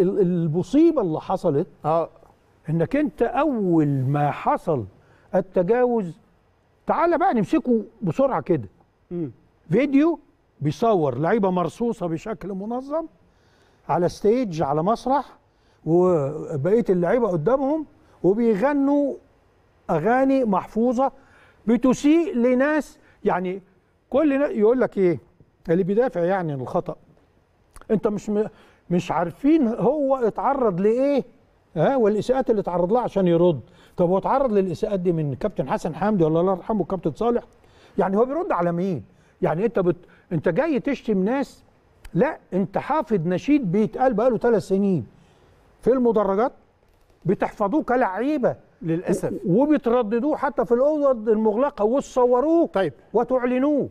المصيبه اللي حصلت اه انك انت اول ما حصل التجاوز تعالى بقى نمسكه بسرعه كده فيديو بيصور لعيبه مرصوصه بشكل منظم على ستيج على مسرح وبقيه اللعيبه قدامهم وبيغنوا اغاني محفوظه بتسيء لناس يعني كل يقول لك ايه اللي بيدافع يعني الخطا انت مش مش عارفين هو اتعرض لايه ها والاساءات اللي اتعرض لها عشان يرد طب هو اتعرض للاساءات دي من كابتن حسن حمدي ولا الله يرحمه كابتن صالح يعني هو بيرد على مين يعني انت بت... انت جاي تشتم ناس لا انت حافظ نشيد بيتقال بقاله ثلاث سنين في المدرجات بتحفظوه كلعيبه للاسف وبترددوه حتى في الاوض المغلقه وتصوروه طيب وتعلنوه